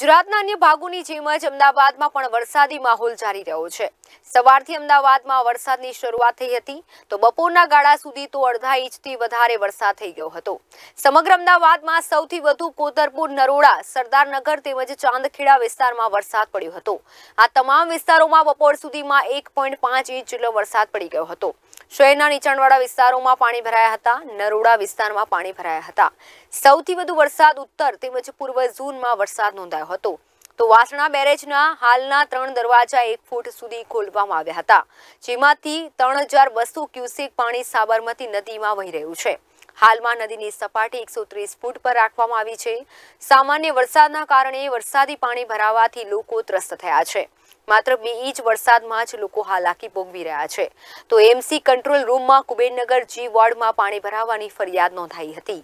ગુજરાતના અન્ય ભાગોની જેમ જ અમદાવાદમાં પણ વરસાદી માહોલ જારી રહ્યો છે સવારથી અમદાવાદમાં વરસાદની શરૂઆત થઈ હતી તો બપોરના ગાળા સુધી તો અડધા ઇંચથી વધારે વરસાદ થઈ ગયો હતો સમગ્ર અમદાવાદમાં સૌથી વધુ કોતરપુર નરોડા સરદારનગર તેમજ ચાંદખેડા વિસ્તારમાં વરસાદ પડ્યો હતો આ તમામ વિસ્તારોમાં બપોર સુધીમાં એક ઇંચ જેટલો વરસાદ પડી ગયો હતો શહેરના નીચાણવાળા વિસ્તારોમાં પાણી ભરાયા હતા નરોડા વિસ્તારમાં પાણી ભરાયા હતા સૌથી વધુ વરસાદ ઉત્તર તેમજ પૂર્વ ઝોનમાં વરસાદ નોંધાયો હતો તો વાસણા બેરેજના હાલના ત્રણ દરવાજા એક ફૂટ સુધી ખોલવામાં આવ્યા હતા જેમાંથી ત્રણ હજાર બસો ક્યુસેક પાણી સાબરમતી નદીમાં વહી રહ્યું છે હાલમાં નદીની સપાટી એકસો ત્રીસ ફૂટ પર રાખવામાં આવી છે સામાન્ય વરસાદના કારણે વરસાદી પાણી ભરાવાથી લોકો ત્રસ્ત થયા છે માત્ર બે ઇંચ વરસાદમાં જ લોકો હાલાકી ભોગવી રહ્યા છે તો એમસી કંટ્રોલ રૂમમાં કુબેરનગર જી વોર્ડમાં પાણી ભરાવાની ફરિયાદ નોંધાઈ હતી